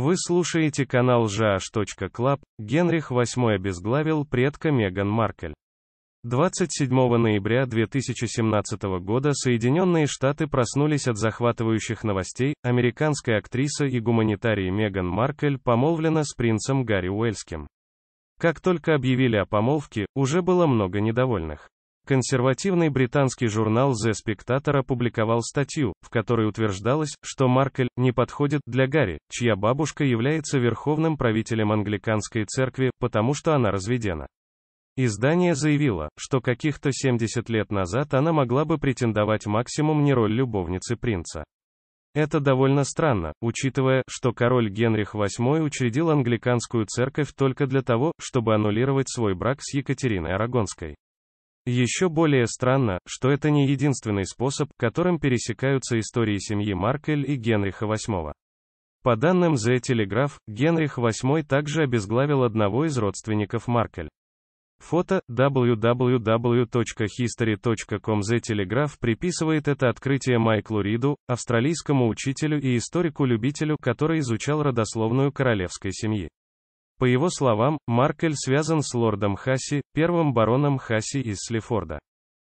Вы слушаете канал jh.club, Генрих VIII обезглавил предка Меган Маркель. 27 ноября 2017 года Соединенные Штаты проснулись от захватывающих новостей, американская актриса и гуманитарий Меган Маркель помолвлена с принцем Гарри Уэльским. Как только объявили о помолвке, уже было много недовольных. Консервативный британский журнал The Spectator опубликовал статью, в которой утверждалось, что Маркель не подходит для Гарри, чья бабушка является верховным правителем англиканской церкви, потому что она разведена. Издание заявило, что каких-то 70 лет назад она могла бы претендовать максимум не роль любовницы принца. Это довольно странно, учитывая, что король Генрих VIII учредил англиканскую церковь только для того, чтобы аннулировать свой брак с Екатериной Арагонской. Еще более странно, что это не единственный способ, которым пересекаются истории семьи Маркель и Генриха VIII. По данным The Telegraph, Генрих VIII также обезглавил одного из родственников Маркель. Фото www.history.com The Telegraph приписывает это открытие Майклу Риду, австралийскому учителю и историку-любителю, который изучал родословную королевской семьи. По его словам, Маркель связан с лордом Хасси, первым бароном Хасси из Слифорда.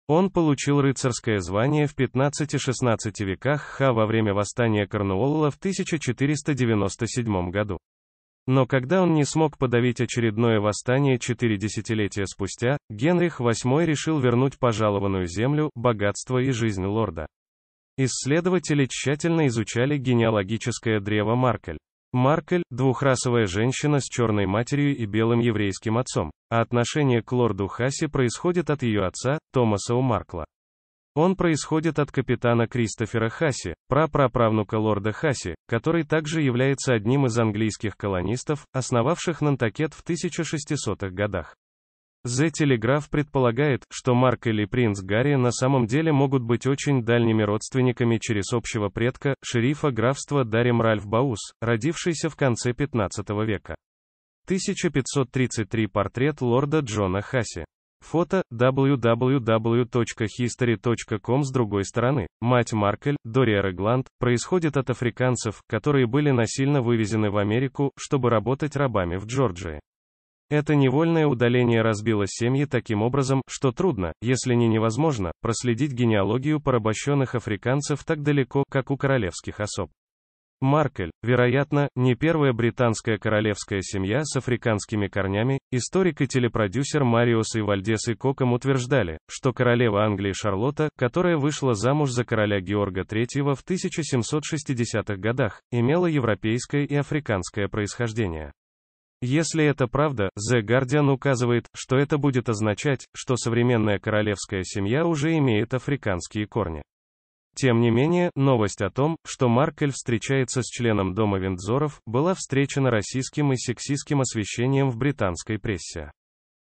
Он получил рыцарское звание в 15-16 веках Ха во время восстания Корнуолла в 1497 году. Но когда он не смог подавить очередное восстание четыре десятилетия спустя, Генрих VIII решил вернуть пожалованную землю, богатство и жизнь лорда. Исследователи тщательно изучали генеалогическое древо Маркель. Маркель – двухрасовая женщина с черной матерью и белым еврейским отцом, а отношение к лорду Хасси происходит от ее отца, Томаса Умаркла. Он происходит от капитана Кристофера Хасси, прапраправнука лорда Хаси, который также является одним из английских колонистов, основавших Нантакет в 1600-х годах. The Telegraph предполагает, что Марк или принц Гарри на самом деле могут быть очень дальними родственниками через общего предка, шерифа графства Дарим Ральф Баус, родившийся в конце 15 века. 1533 портрет лорда Джона Хасси. Фото www.history.com С другой стороны, мать Маркель, Дориэра Регланд, происходит от африканцев, которые были насильно вывезены в Америку, чтобы работать рабами в Джорджии. Это невольное удаление разбило семьи таким образом, что трудно, если не невозможно, проследить генеалогию порабощенных африканцев так далеко, как у королевских особ. Маркель, вероятно, не первая британская королевская семья с африканскими корнями, историк и телепродюсер Мариус и Вальдес и Коком утверждали, что королева Англии Шарлотта, которая вышла замуж за короля Георга III в 1760-х годах, имела европейское и африканское происхождение. Если это правда, The Guardian указывает, что это будет означать, что современная королевская семья уже имеет африканские корни. Тем не менее, новость о том, что Маркель встречается с членом Дома Виндзоров, была встречена российским и сексистским освещением в британской прессе.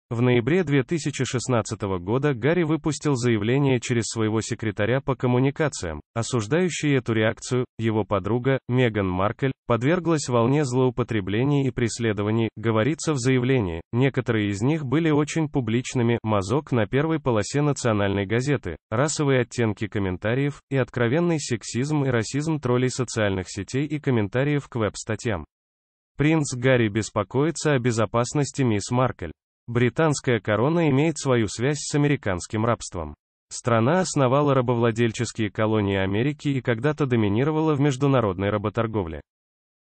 В ноябре 2016 года Гарри выпустил заявление через своего секретаря по коммуникациям, осуждающий эту реакцию. Его подруга, Меган Маркель, подверглась волне злоупотреблений и преследований, говорится в заявлении. Некоторые из них были очень публичными, мазок на первой полосе национальной газеты, расовые оттенки комментариев и откровенный сексизм и расизм троллей социальных сетей и комментариев к веб-статьям. Принц Гарри беспокоится о безопасности мисс Маркель. Британская корона имеет свою связь с американским рабством. Страна основала рабовладельческие колонии Америки и когда-то доминировала в международной работорговле.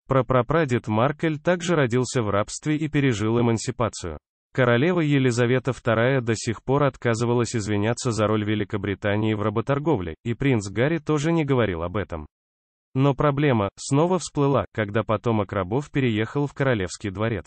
Прапрапрадед Маркель также родился в рабстве и пережил эмансипацию. Королева Елизавета II до сих пор отказывалась извиняться за роль Великобритании в работорговле, и принц Гарри тоже не говорил об этом. Но проблема снова всплыла, когда потомок рабов переехал в королевский дворец.